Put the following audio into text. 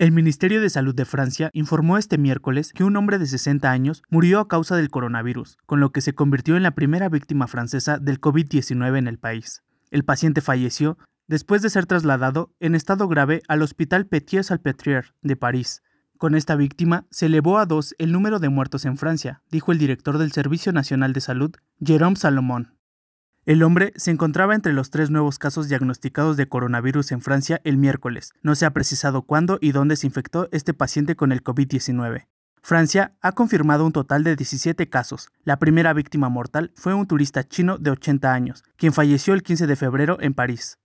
El Ministerio de Salud de Francia informó este miércoles que un hombre de 60 años murió a causa del coronavirus, con lo que se convirtió en la primera víctima francesa del COVID-19 en el país. El paciente falleció después de ser trasladado en estado grave al Hospital Petit salpêtrière de París. Con esta víctima se elevó a dos el número de muertos en Francia, dijo el director del Servicio Nacional de Salud, Jérôme Salomón. El hombre se encontraba entre los tres nuevos casos diagnosticados de coronavirus en Francia el miércoles. No se ha precisado cuándo y dónde se infectó este paciente con el COVID-19. Francia ha confirmado un total de 17 casos. La primera víctima mortal fue un turista chino de 80 años, quien falleció el 15 de febrero en París.